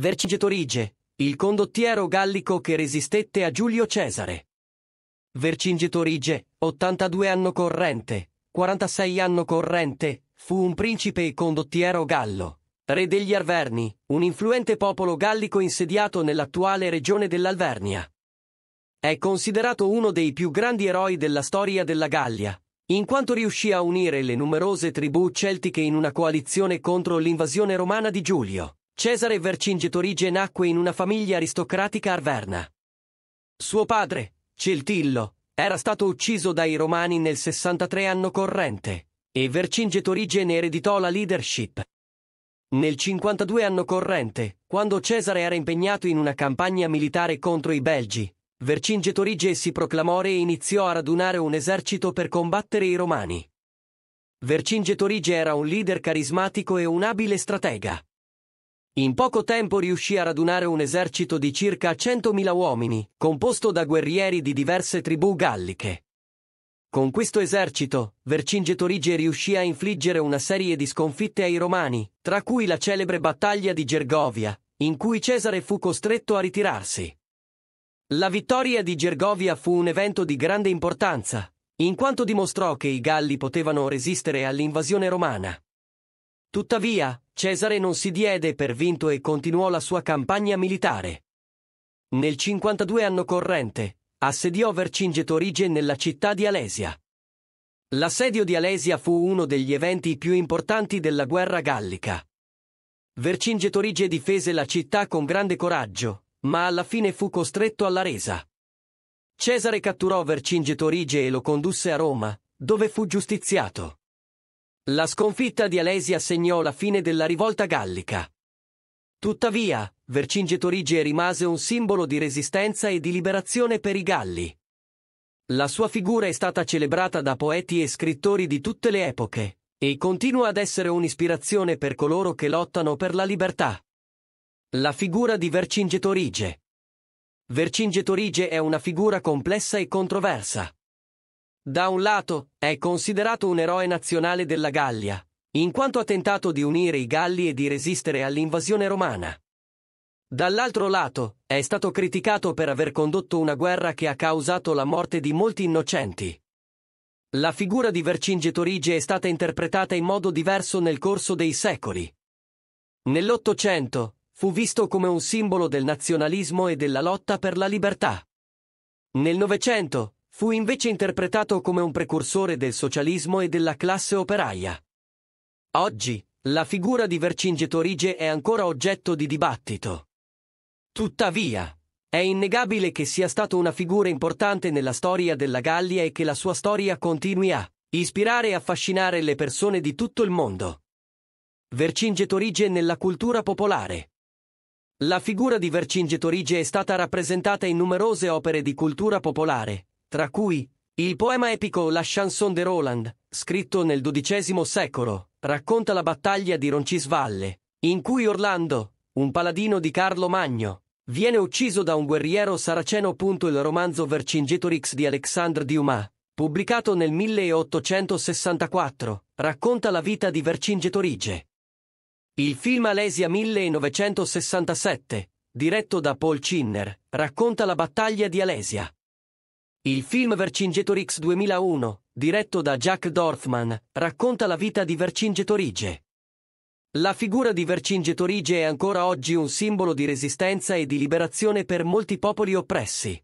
Vercingetorige, il condottiero gallico che resistette a Giulio Cesare. Vercingetorige, 82 anno corrente, 46 anno corrente, fu un principe e condottiero gallo, re degli Arverni, un influente popolo gallico insediato nell'attuale regione dell'Alvernia. È considerato uno dei più grandi eroi della storia della Gallia, in quanto riuscì a unire le numerose tribù celtiche in una coalizione contro l'invasione romana di Giulio. Cesare Vercingetorige nacque in una famiglia aristocratica arverna. Suo padre, Celtillo, era stato ucciso dai Romani nel 63 anno corrente e Vercingetorige ne ereditò la leadership. Nel 52 anno corrente, quando Cesare era impegnato in una campagna militare contro i Belgi, Vercingetorige si proclamò re e iniziò a radunare un esercito per combattere i Romani. Vercingetorige era un leader carismatico e un abile stratega. In poco tempo riuscì a radunare un esercito di circa 100.000 uomini, composto da guerrieri di diverse tribù galliche. Con questo esercito, Vercingetorige riuscì a infliggere una serie di sconfitte ai Romani, tra cui la celebre battaglia di Gergovia, in cui Cesare fu costretto a ritirarsi. La vittoria di Gergovia fu un evento di grande importanza, in quanto dimostrò che i Galli potevano resistere all'invasione romana. Tuttavia, Cesare non si diede per vinto e continuò la sua campagna militare. Nel 52 anno corrente, assediò Vercingetorige nella città di Alesia. L'assedio di Alesia fu uno degli eventi più importanti della guerra gallica. Vercingetorige difese la città con grande coraggio, ma alla fine fu costretto alla resa. Cesare catturò Vercingetorige e lo condusse a Roma, dove fu giustiziato. La sconfitta di Alesia segnò la fine della rivolta gallica. Tuttavia, Vercingetorige rimase un simbolo di resistenza e di liberazione per i Galli. La sua figura è stata celebrata da poeti e scrittori di tutte le epoche, e continua ad essere un'ispirazione per coloro che lottano per la libertà. La figura di Vercingetorige Vercingetorige è una figura complessa e controversa da un lato, è considerato un eroe nazionale della Gallia, in quanto ha tentato di unire i Galli e di resistere all'invasione romana. Dall'altro lato, è stato criticato per aver condotto una guerra che ha causato la morte di molti innocenti. La figura di Vercingetorige è stata interpretata in modo diverso nel corso dei secoli. Nell'Ottocento, fu visto come un simbolo del nazionalismo e della lotta per la libertà. Nel Novecento, Fu invece interpretato come un precursore del socialismo e della classe operaia. Oggi, la figura di Vercingetorige è ancora oggetto di dibattito. Tuttavia, è innegabile che sia stato una figura importante nella storia della Gallia e che la sua storia continui a ispirare e affascinare le persone di tutto il mondo. Vercingetorige nella cultura popolare. La figura di Vercingetorige è stata rappresentata in numerose opere di cultura popolare, tra cui il poema epico La chanson de Roland, scritto nel XII secolo, racconta la battaglia di Roncisvalle, in cui Orlando, un paladino di Carlo Magno, viene ucciso da un guerriero saraceno. Il romanzo Vercingetorix di Alexandre Dumas, pubblicato nel 1864, racconta la vita di Vercingetorige. Il film Alesia 1967, diretto da Paul Cinner, racconta la battaglia di Alesia. Il film Vercingetorix 2001, diretto da Jack Dorfman, racconta la vita di Vercingetorige. La figura di Vercingetorige è ancora oggi un simbolo di resistenza e di liberazione per molti popoli oppressi.